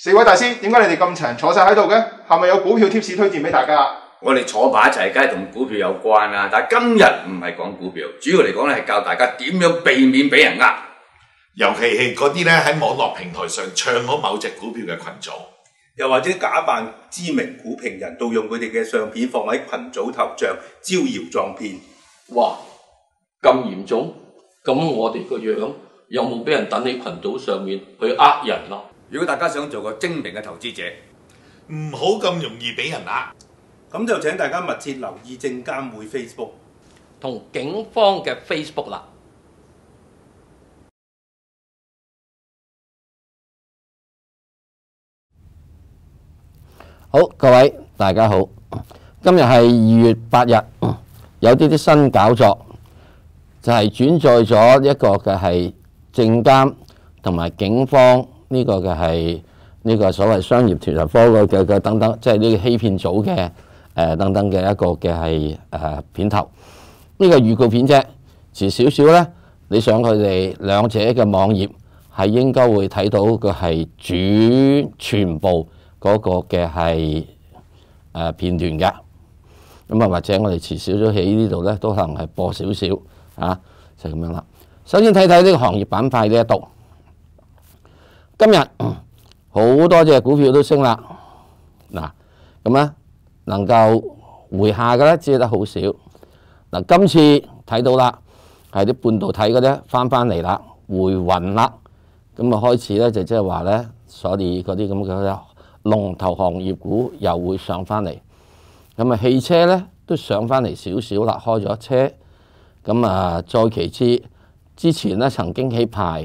四位大师，点解你哋咁长坐晒喺度嘅？系咪有股票贴士推荐俾大家？我哋坐埋一齐，梗系同股票有关啦。但系今日唔系讲股票，主要嚟讲咧系教大家点样避免俾人呃，尤其系嗰啲咧喺网络平台上唱好某只股票嘅群组，又或者假扮知名股评人，盗用佢哋嘅相片放喺群组头像招摇撞骗。哇！咁严重，咁我哋个样有冇俾人等喺群组上面去呃人啊？如果大家想做個精明嘅投資者，唔好咁容易俾人呃。咁就請大家密切留意證監會 Facebook 同警方嘅 Facebook 啦。好，各位大家好，今日係二月八日，有啲啲新搞作，就係轉載咗一個嘅係證監同埋警方。呢個嘅係呢個所謂商業傳查科嘅嘅等等，即係呢個欺騙組嘅誒等等嘅一個嘅係誒片頭。呢個預告片啫，遲少少咧，你想佢哋兩者嘅網頁係應該會睇到佢係主全部嗰個嘅係誒片段嘅。咁啊，或者我哋遲少少喺呢度咧，都可能係播少少啊，就咁樣啦。首先睇睇呢個行業板塊呢一度。今日好多只股票都升啦，嗱，咁咧能够回下嘅咧，知得好少。嗱，今次睇到啦，系啲半导体嗰咧翻翻嚟啦，回稳啦，咁啊开始咧就即系话咧，所以嗰啲咁嘅龍龙头行业股又会上翻嚟，咁啊汽车咧都上翻嚟少少啦，开咗车，咁啊再其次之前咧曾经起牌。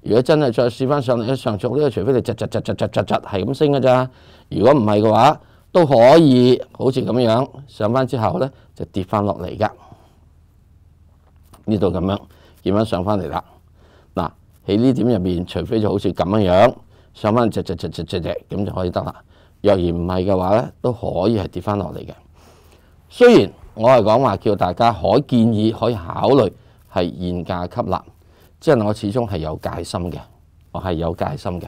如果真系再試翻上嚟一上速呢個除非你窒窒窒窒窒窒窒係咁升嘅咋。如果唔係嘅話，都可以好似咁樣上翻之後咧，就跌翻落嚟噶。呢度咁樣點樣上翻嚟啦。嗱喺呢點入面，除非就好似咁樣樣上翻窒窒窒窒窒窒咁就可以得啦。若然唔係嘅話咧，都可以係跌翻落嚟嘅。雖然我係講話叫大家可建議可以考慮係現價吸納。即系我始终系有戒心嘅，我系有戒心嘅。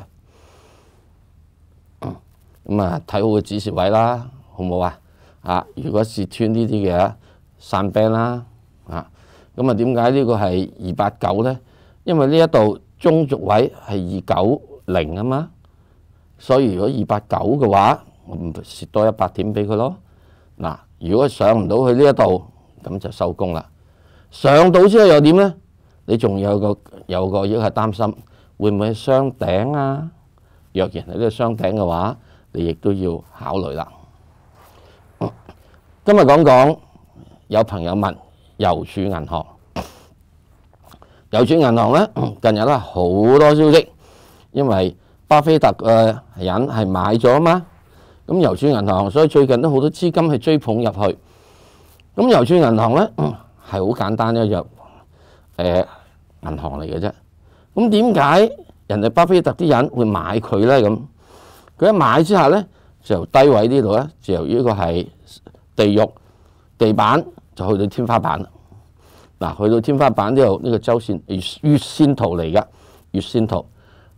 咁啊，睇好个指示位啦，好唔好啊？啊，如果蚀穿呢啲嘅，散兵啦。啊，咁啊，点解呢个系二八九咧？因为呢一度中轴位系二九零啊嘛，所以如果二八九嘅话，我唔蚀多一百点俾佢咯。嗱，如果上唔到去呢一度，咁就收工啦。上到之后又点咧？你仲有個有個，亦係擔心會唔會雙頂啊？若然係呢個雙頂嘅話，你亦都要考慮啦。今日講講，有朋友問郵儲銀行，郵儲銀行咧，近日咧好多消息，因為巴菲特嘅人係買咗嘛，咁郵儲銀行，所以最近都好多資金去追捧入去。咁郵儲銀行咧係 好簡單一樣，誒。銀行嚟嘅啫，咁點解人哋巴菲特啲人會買佢呢？咁佢一買之下呢，就由低位呢度呢，就由呢個係地獄地板，就去到天花板嗱，去到天花板之後，呢個周線月月線圖嚟噶月線圖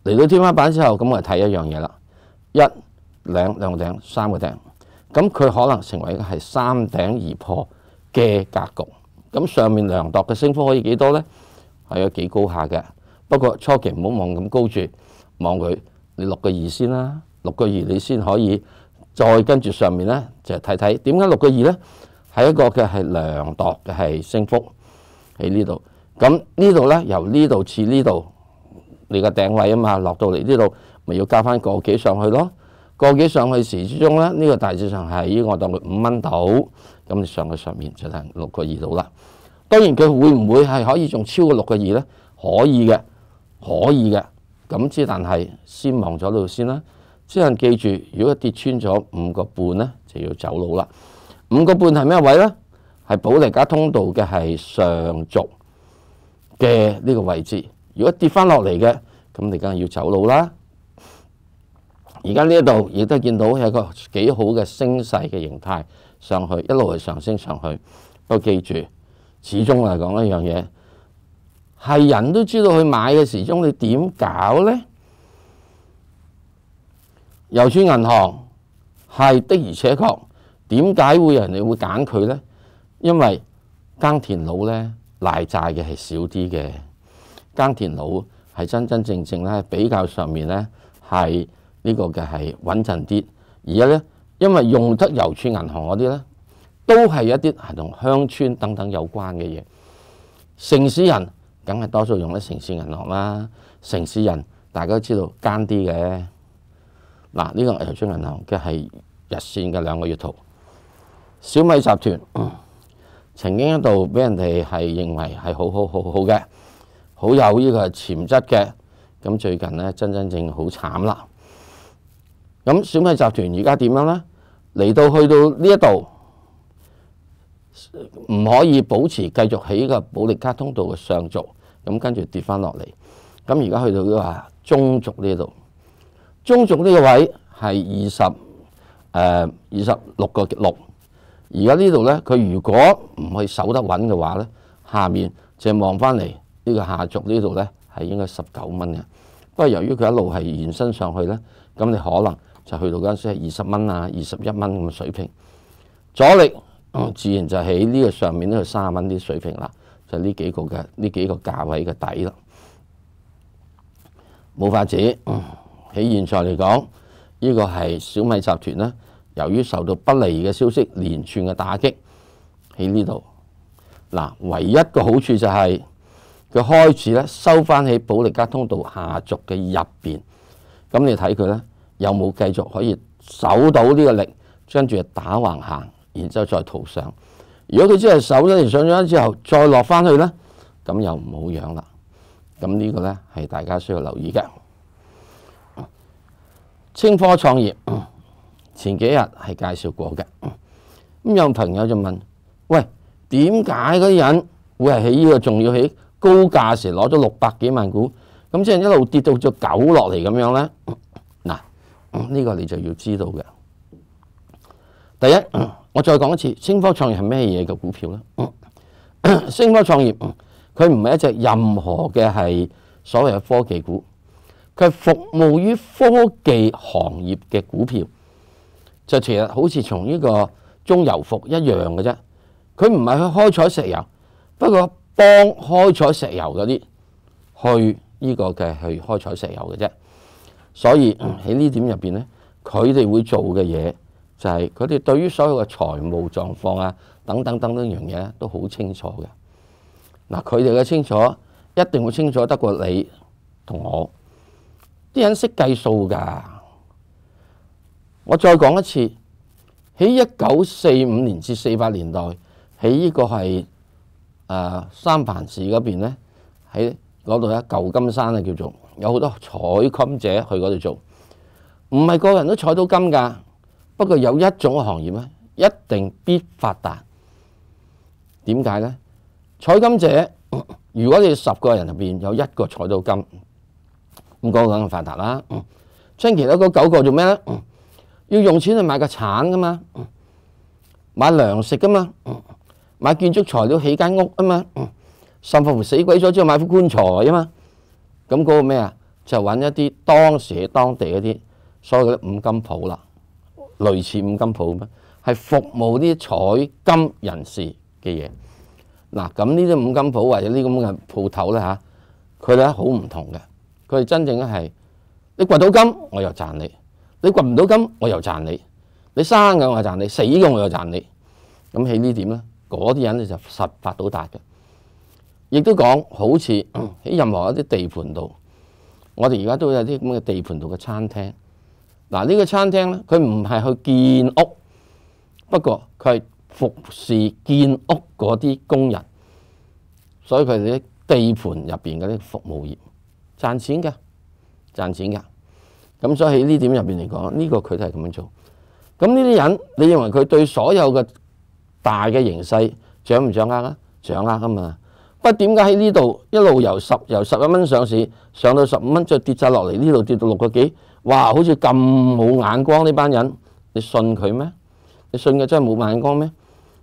嚟到天花板之後，咁我睇一樣嘢啦，一兩兩頂三個頂，咁佢可能成為係三頂而破嘅格局。咁上面量度嘅升幅可以幾多呢？係有幾高下嘅，不過初期唔好望咁高住，望佢你六個二先啦，六個二你先可以再跟住上面咧，就睇睇點解六個二咧，係一個嘅係量度嘅係升幅喺呢度，咁呢度咧由呢度似呢度你個定位啊嘛，落到嚟呢度咪要加翻個幾上去咯，個幾上去時之中咧，呢個大致上係我當佢五蚊到，咁上去上面就係六個二到啦。當然佢會唔會係可以仲超過六個二呢？可以嘅，可以嘅。咁之，但係先望咗度先啦。只能記住，如果跌穿咗五個半呢，就要走佬啦。五個半係咩位呢？係保利加通道嘅係上軸嘅呢個位置。如果跌翻落嚟嘅，咁你梗係要走佬啦。而家呢一度亦都見到係一個幾好嘅升勢嘅形態上去，一路係上升上去。不過記住。始终嚟讲一样嘢，系人都知道去买嘅时钟，你点搞呢？邮储银行系的而且确，点解会人哋会拣佢呢？因为耕田佬呢，赖债嘅系少啲嘅，耕田佬系真真正正咧比较上面呢，系呢个嘅系稳阵啲，而家呢，因为用得邮储银行嗰啲呢。都係一啲係同鄉村等等有關嘅嘢。城市人梗係多數用啲城市銀行啦。城市人大家都知道奸啲嘅嗱，呢個郵儲銀行嘅係日線嘅兩個月圖。小米集團曾經一度俾人哋係認為係好好好好嘅，好有呢個潛質嘅。咁最近咧真真正好慘啦。咁小米集團而家點樣呢？嚟到去到呢一度。唔可以保持繼續喺個保利卡通道嘅上軸，咁跟住跌翻落嚟。咁而家去到呢個中軸呢度，中軸呢個位係二十誒二十六個六。而家呢度咧，佢如果唔去守得穩嘅話咧，下面就望翻嚟呢個下軸呢度咧，係應該十九蚊嘅。不過由於佢一路係延伸上去咧，咁你可能就去到間時係二十蚊啊，二十一蚊咁嘅水平阻力。自然就喺呢个上面呢度三蚊啲水平啦，就呢几个嘅呢几个价位嘅底啦。冇法子，喺现在嚟讲，呢个系小米集团啦，由于受到不利嘅消息连串嘅打击喺呢度。嗱，唯一个好处就系佢开始咧收翻喺保利加通道下續嘅入边。咁你睇佢咧，有冇继续可以守到呢个力，跟住打横行？然之後再圖上，如果佢真係手咗嚟上咗之後，再落翻去咧，咁又唔好樣啦。咁呢個咧係大家需要留意嘅。清科創業前幾日係介紹過嘅，咁有朋友就問：，喂，點解嗰啲人會係喺呢個仲要喺高價時攞咗六百幾萬股，咁即係一路跌到咗九落嚟咁樣咧？嗱，呢個你就要知道嘅。第一。我再讲一次，星科创业系咩嘢嘅股票咧？星科创业，佢唔系一只任何嘅系所谓嘅科技股，佢系服务于科技行业嘅股票，就其实好似从呢个中油服一样嘅啫。佢唔系去开采石油，不过帮开采石油嗰啲去呢个嘅去开采石油嘅啫。所以喺呢点入边咧，佢哋会做嘅嘢。就係佢哋對於所有嘅財務狀況啊等等等等樣嘢都好清楚嘅。嗱，佢哋嘅清楚一定會清楚得過你同我。啲人識計數噶。我再講一次，喺一九四五年至四八年代，喺呢個係誒三藩市嗰邊咧，喺嗰度咧舊金山啊叫做，有好多採金者去嗰度做，唔係個人都採到金噶。不過有一種行業咧，一定必發達。點解咧？採金者，如果你十個人入面有一個採到金，咁嗰個梗定發達啦。將其他嗰九個做咩咧？要用錢去買個產噶嘛，買糧食噶嘛，買建築材料起間屋啊嘛，甚至乎死鬼咗之後買副棺材啊嘛。咁嗰個咩啊？就揾一啲當時當地嗰啲所有嘅啲五金鋪啦。類似五金鋪咩？係服務啲採金人士嘅嘢。嗱，咁呢啲五金鋪或者呢咁嘅鋪頭咧嚇，佢咧好唔同嘅。佢哋真正咧係你掘到金我又賺你，你掘唔到金我又賺你，你生嘅我又賺你，死嘅我又賺你。咁喺呢點咧，嗰啲人咧就實發到達嘅。亦都講好似 喺任何一啲地盤度，我哋而家都有啲咁嘅地盤度嘅餐廳。嗱，呢個餐廳咧，佢唔係去建屋，不過佢係服侍建屋嗰啲工人，所以佢哋啲地盤入邊嗰啲服務業賺錢嘅，賺錢噶。咁所以喺呢點入邊嚟講，呢個佢就係咁樣做。咁呢啲人，你認為佢對所有嘅大嘅形勢掌唔掌握啊？掌握啊嘛。不點解喺呢度一路由十由十一蚊上市，上到十五蚊，再跌曬落嚟，呢度跌到六個幾？哇！好似咁冇眼光呢班人，你信佢咩？你信佢真系冇眼光咩？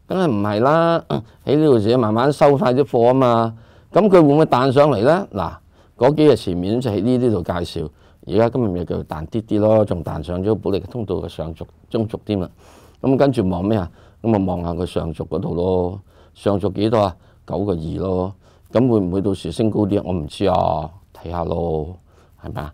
梗系唔系啦！喺呢度自己慢慢收快啲貨啊嘛，咁佢會唔會彈上嚟咧？嗱，嗰幾日前面就喺呢啲度介紹，而家今日咪叫彈啲啲咯，仲彈上咗保利通道嘅上續中續添啦。咁跟住望咩啊？咁啊望下佢上續嗰度咯，上續幾多啊？九個二咯，咁會唔會到時升高啲我唔知啊，睇下咯，係啊？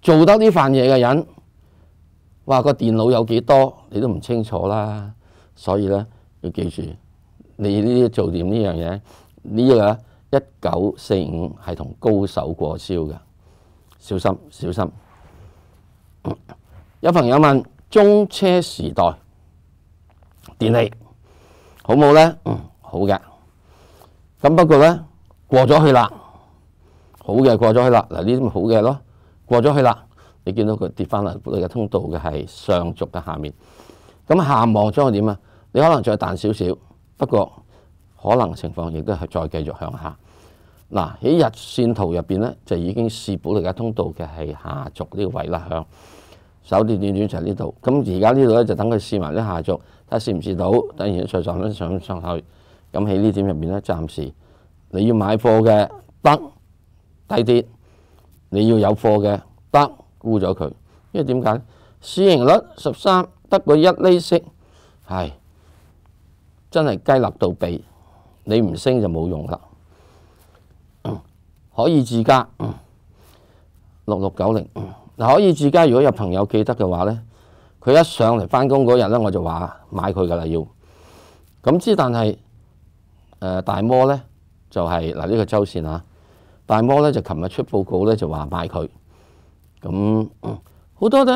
做得呢份嘢嘅人，哇个电脑有几多，你都唔清楚啦。所以咧要记住，你呢啲做掂呢样嘢，呢个一九四五系同高手过招嘅，小心小心。有朋友问中车时代电器好冇咧？嗯，好嘅。咁不过咧过咗去啦，好嘅过咗去啦。嗱呢啲咪好嘅咯。過咗去啦，你見到佢跌翻嚟嘅通道嘅係上軸嘅下面。咁下望將會點啊？你可能再彈少少，不過可能情況亦都係再繼續向下。嗱喺日線圖入邊咧，就已經試保你嘅通道嘅係下軸呢個位啦。向手跌跌跌就呢度。咁而家呢度咧就等佢試埋啲下軸，睇試唔試到。等完再再上上去。咁喺呢點入邊咧，暫時你要買貨嘅得低跌。你要有货嘅得沽咗佢，因为点解市盈率十三得个一厘息，系真系鸡立到痹。你唔升就冇用啦。可以自家六六九零嗱，可以自家。如果有朋友记得嘅话咧，佢一上嚟翻工嗰日咧，我就话买佢噶啦要。咁之但系大摩咧就系嗱呢个周线啊。大摩咧就琴日出報告咧就話買佢，咁好多咧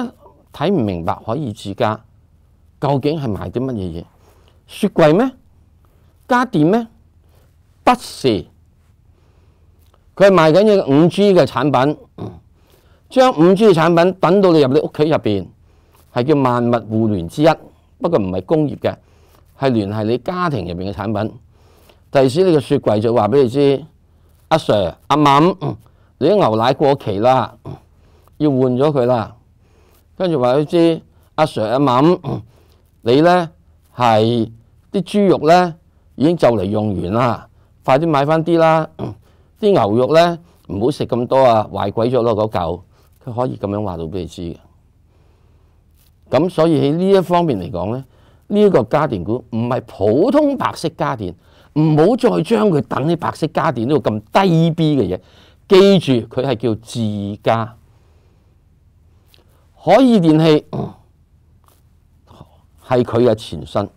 睇唔明白可以自家究竟系賣啲乜嘢嘢？雪櫃咩？家電咩？不是，佢系賣緊嘢五 G 嘅產品，將五 G 嘅產品等到你入你屋企入邊，系叫萬物互聯之一，不過唔係工業嘅，係聯係你家庭入邊嘅產品。第時你個雪櫃就話俾你知。阿 Sir 阿敏，你啲牛奶过期啦，要换咗佢啦。跟住话佢知，阿 Sir 阿敏，你呢系啲猪肉呢已经就嚟用完啦，快啲买返啲啦。啲牛肉呢唔好食咁多啊，坏鬼咗咯嗰嚿。佢可以咁样话到俾你知嘅。咁所以喺呢一方面嚟讲呢，呢一个家电股唔系普通白色家电。唔好再将佢等啲白色家电呢个咁低 B 嘅嘢，记住佢系叫自家，海尔电器系佢嘅前身。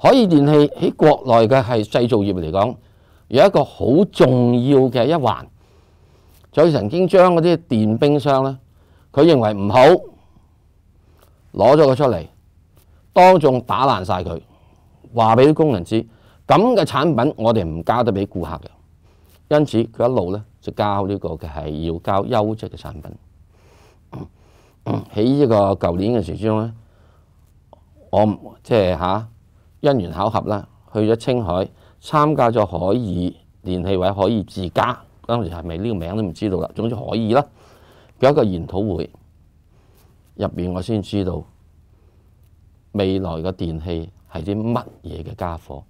海尔电器喺国内嘅系制造业嚟讲，有一个好重要嘅一环。佢曾经将嗰啲电冰箱咧，佢认为唔好，攞咗佢出嚟，当众打烂晒佢，话俾啲工人知。咁嘅產品我哋唔交得俾顧客嘅，因此佢一路咧就交呢個嘅係要交優質嘅產品。喺呢個舊年嘅時鐘咧，我即係嚇因緣巧合啦，去咗青海參加咗海爾電器委海爾自家當時係咪呢個名都唔知道啦，總之海爾啦，有一個研討會入面，我先知道未來嘅電器係啲乜嘢嘅家伙。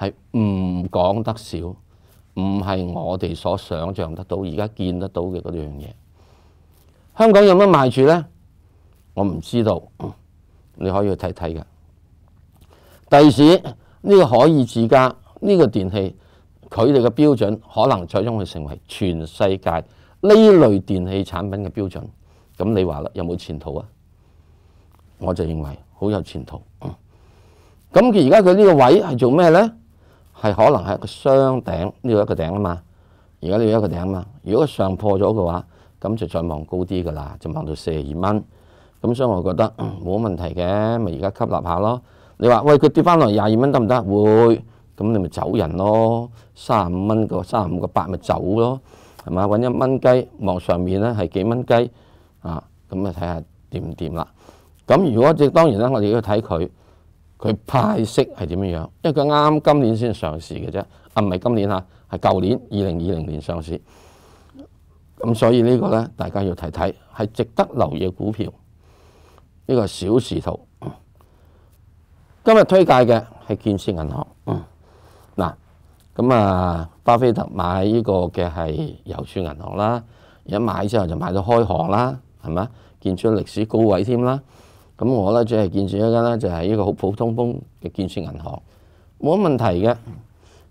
系唔講得少，唔係我哋所想像得到，而家見得到嘅嗰樣嘢。香港有乜賣處呢？我唔知道，你可以去睇睇嘅。第時呢個可以自家呢個電器，佢哋嘅標準可能最終會成為全世界呢類電器產品嘅標準。咁你話啦，有冇前途啊？我就認為好有前途。咁佢而家佢呢個位係做咩呢？係可能係個雙頂，呢個一個頂啊嘛，而家呢個一個頂啊嘛。如果上破咗嘅話，咁就再望高啲噶啦，就望到四廿二蚊。咁所以我覺得冇問題嘅，咪而家吸納下咯。你話喂佢跌翻落廿二蚊得唔得？會，咁你咪走人咯。三十五蚊個三十五個八咪走咯，係嘛？揾一蚊雞望上面咧係幾蚊雞啊？咁啊睇下掂唔掂啦。咁如果即當然咧，我哋要睇佢。佢派息系点样？因为佢啱今年先上市嘅啫，啊唔系今年吓，系旧年二零二零年上市。咁所以呢个咧，大家要睇睇，系值得留意嘅股票。呢个小时图，今日推介嘅系建设银行。嗱，咁啊，巴菲特买呢个嘅系邮储银行啦，而家买之后就买到开行啦，系嘛？建出历史高位添啦。咁我咧只系建設一間咧，就係一個好普通風嘅建設銀行，冇問題嘅。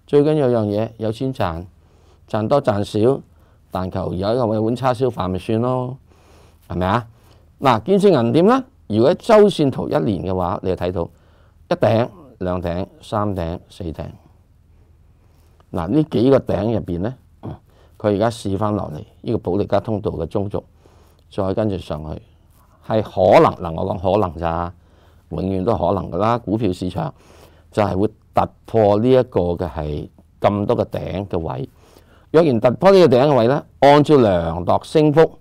最緊有樣嘢，有錢賺，賺多賺少，但求有一個碗叉燒飯咪算咯，係咪啊？嗱，建設銀點咧？如果周線圖一年嘅話，你就睇到一頂、兩頂、三頂、四頂。嗱，呢幾個頂入邊咧，佢而家試翻落嚟，呢個保利加通道嘅中軸，再跟住上去。係可能，嗱，我講可能咋，永遠都可能噶啦。股票市場就係會突破呢一個嘅係咁多個頂嘅位。若然突破呢個頂嘅位咧，按照量度升幅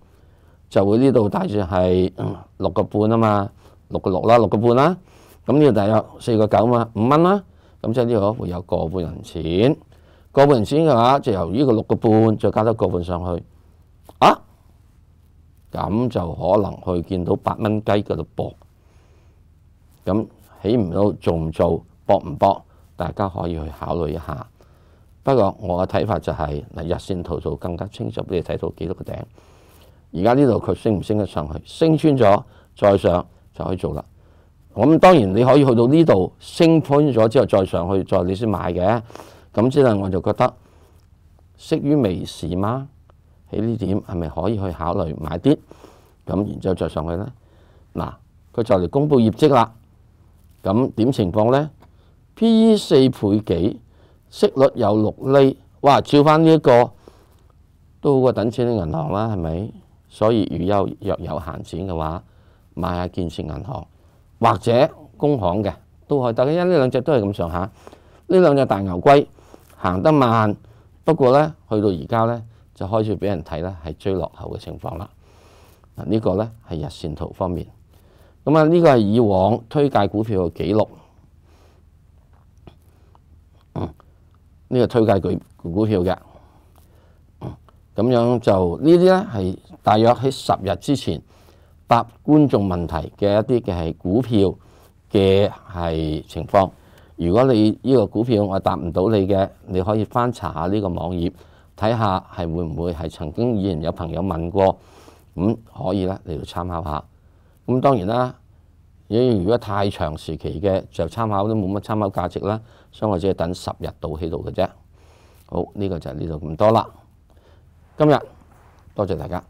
就會呢度大致係六個半啊嘛，六個六啦，六個半啦。咁呢度大約四個九嘛，五蚊啦。咁即係呢個會有個半人錢，個半人錢嘅話，就由呢個六個半再加多個半上去啊。咁就可能去見到八蚊雞嗰度搏。咁起唔到做唔做搏唔搏，大家可以去考慮一下。不過我嘅睇法就係，嗱日線圖圖更加清楚，俾你睇到幾多個頂。而家呢度佢升唔升得上去？升穿咗再上就可以做啦。咁當然你可以去到呢度升穿咗之後再上去再你先買嘅。咁之類我就覺得適於微時嗎？喺呢點係咪可以去考慮買啲？咁然之後再上去咧。嗱，佢就嚟公布業績啦。咁點情況呢 p e 四倍幾，息率有六厘。哇，照翻呢一個都好過等錢嘅銀行啦，係咪？所以如有若有閒錢嘅話，買下建設銀行或者工行嘅都係。大家因呢兩隻都係咁上下，呢兩隻大牛龜行得慢。不過呢，去到而家呢。就開始俾人睇啦，係最落後嘅情況啦。嗱，呢個咧係日線圖方面。咁啊，呢個係以往推介股票嘅記錄。呢個推介股股票嘅，咁樣就呢啲咧係大約喺十日之前答觀眾問題嘅一啲嘅係股票嘅係情況。如果你呢個股票我答唔到你嘅，你可以翻查下呢個網頁。睇下係會唔會係曾經以前有朋友問過，咁可以咧嚟到參考下。咁當然啦，如果太長時期嘅就參考都冇乜參考價值啦，所以我只係等十日到喺度嘅啫。好，呢個就係呢度咁多啦。今日多謝大家。